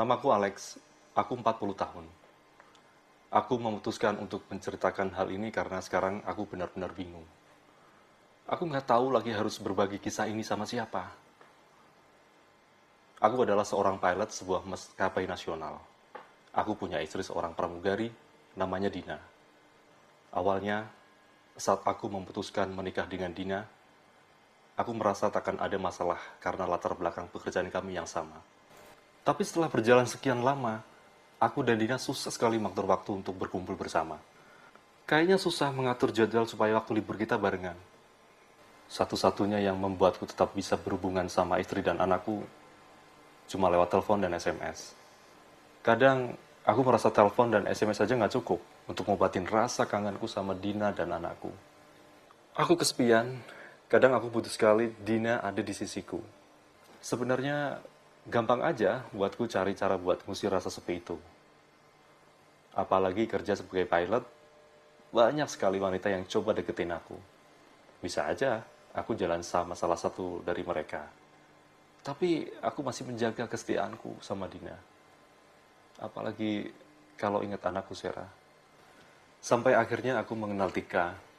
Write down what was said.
Namaku Alex, aku 40 tahun. Aku memutuskan untuk menceritakan hal ini karena sekarang aku benar-benar bingung. Aku nggak tahu lagi harus berbagi kisah ini sama siapa. Aku adalah seorang pilot sebuah maskapai nasional. Aku punya istri seorang pramugari, namanya Dina. Awalnya, saat aku memutuskan menikah dengan Dina, aku merasa takkan ada masalah karena latar belakang pekerjaan kami yang sama. Tapi setelah berjalan sekian lama, aku dan Dina susah sekali mengatur waktu untuk berkumpul bersama. Kayaknya susah mengatur jadwal supaya waktu libur kita barengan. Satu-satunya yang membuatku tetap bisa berhubungan sama istri dan anakku cuma lewat telepon dan SMS. Kadang aku merasa telepon dan SMS saja nggak cukup untuk ngobatin rasa kangenku sama Dina dan anakku. Aku kesepian, kadang aku butuh sekali Dina ada di sisiku. Sebenarnya Gampang aja buatku cari cara buat ngusir rasa sepi itu. Apalagi kerja sebagai pilot, banyak sekali wanita yang coba deketin aku. Bisa aja aku jalan sama salah satu dari mereka. Tapi aku masih menjaga kesetiaanku sama Dina. Apalagi kalau ingat anakku Sarah. Sampai akhirnya aku mengenal Tika,